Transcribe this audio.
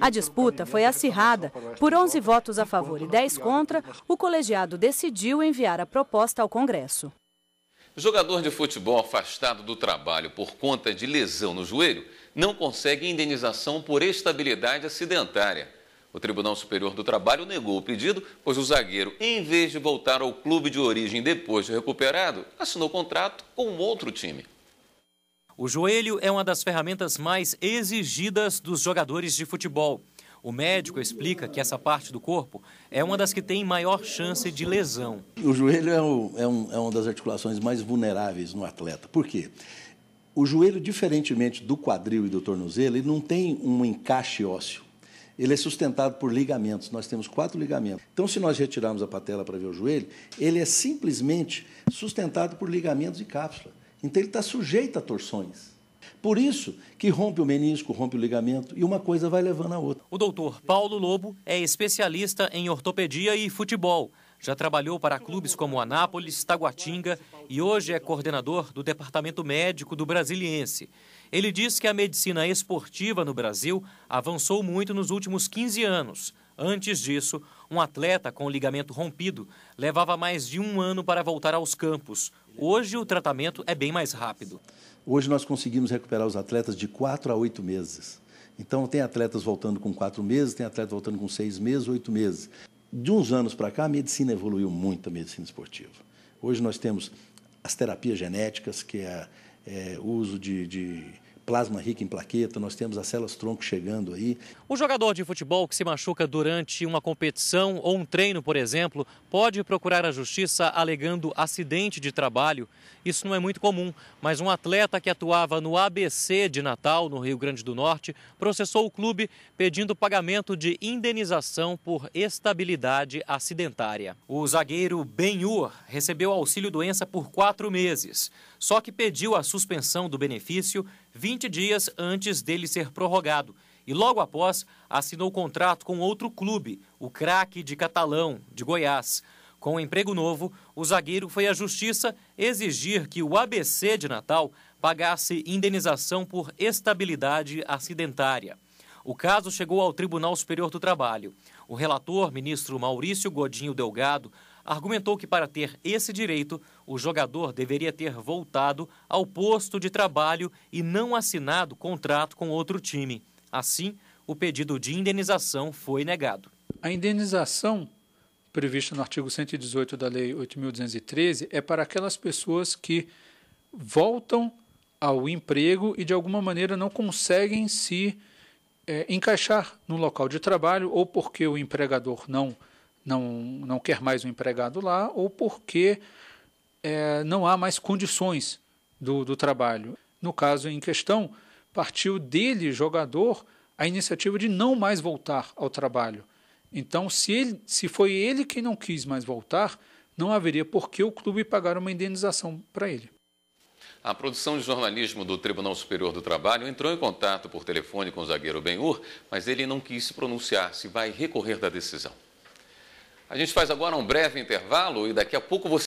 A disputa foi acirrada. Por 11 votos a favor e 10 contra, o colegiado decidiu enviar a proposta ao Congresso. jogador de futebol afastado do trabalho por conta de lesão no joelho não consegue indenização por estabilidade acidentária. O Tribunal Superior do Trabalho negou o pedido, pois o zagueiro, em vez de voltar ao clube de origem depois de recuperado, assinou contrato com outro time. O joelho é uma das ferramentas mais exigidas dos jogadores de futebol. O médico explica que essa parte do corpo é uma das que tem maior chance de lesão. O joelho é, o, é, um, é uma das articulações mais vulneráveis no atleta. Por quê? O joelho, diferentemente do quadril e do tornozelo, ele não tem um encaixe ósseo. Ele é sustentado por ligamentos. Nós temos quatro ligamentos. Então, se nós retirarmos a patela para ver o joelho, ele é simplesmente sustentado por ligamentos e cápsula. Então ele está sujeito a torções. Por isso que rompe o menisco, rompe o ligamento e uma coisa vai levando a outra. O doutor Paulo Lobo é especialista em ortopedia e futebol. Já trabalhou para clubes como Anápolis, Taguatinga e hoje é coordenador do Departamento Médico do Brasiliense. Ele diz que a medicina esportiva no Brasil avançou muito nos últimos 15 anos. Antes disso, um atleta com o ligamento rompido levava mais de um ano para voltar aos campos. Hoje, o tratamento é bem mais rápido. Hoje, nós conseguimos recuperar os atletas de quatro a oito meses. Então, tem atletas voltando com quatro meses, tem atletas voltando com seis meses, oito meses. De uns anos para cá, a medicina evoluiu muito, a medicina esportiva. Hoje, nós temos as terapias genéticas, que é, é uso de, de plasma rico em plaqueta, nós temos as células tronco chegando aí. O jogador de futebol que se machuca durante uma competição ou um treino, por exemplo, pode procurar a justiça alegando acidente de trabalho. Isso não é muito comum, mas um atleta que atuava no ABC de Natal, no Rio Grande do Norte, processou o clube pedindo pagamento de indenização por estabilidade acidentária. O zagueiro Benhur recebeu auxílio doença por quatro meses, só que pediu a suspensão do benefício 20 20 dias antes dele ser prorrogado e logo após assinou contrato com outro clube, o craque de Catalão, de Goiás. Com o emprego novo, o zagueiro foi à justiça exigir que o ABC de Natal pagasse indenização por estabilidade acidentária. O caso chegou ao Tribunal Superior do Trabalho. O relator, ministro Maurício Godinho Delgado, argumentou que para ter esse direito, o jogador deveria ter voltado ao posto de trabalho e não assinado contrato com outro time. Assim, o pedido de indenização foi negado. A indenização prevista no artigo 118 da Lei 8.213 é para aquelas pessoas que voltam ao emprego e de alguma maneira não conseguem se é, encaixar no local de trabalho ou porque o empregador não não, não quer mais um empregado lá ou porque é, não há mais condições do, do trabalho. No caso em questão, partiu dele, jogador, a iniciativa de não mais voltar ao trabalho. Então, se, ele, se foi ele quem não quis mais voltar, não haveria por que o clube pagar uma indenização para ele. A produção de jornalismo do Tribunal Superior do Trabalho entrou em contato por telefone com o zagueiro Benhur, mas ele não quis se pronunciar se vai recorrer da decisão. A gente faz agora um breve intervalo e daqui a pouco você